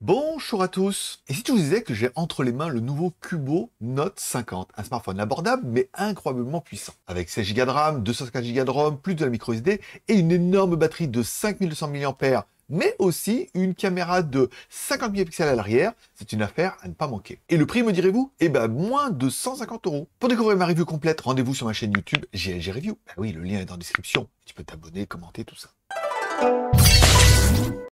Bonjour à tous Et si je vous disais que j'ai entre les mains le nouveau Cubo Note 50, un smartphone abordable mais incroyablement puissant, avec 16 Go de RAM, 250 Go de ROM, plus de la micro SD et une énorme batterie de 5200 mAh, mais aussi une caméra de 50 mégapixels à l'arrière, c'est une affaire à ne pas manquer. Et le prix, me direz-vous Eh ben, moins de 150 euros. Pour découvrir ma review complète, rendez-vous sur ma chaîne YouTube GLG Review. Bah oui, le lien est dans la description, tu peux t'abonner, commenter, tout ça.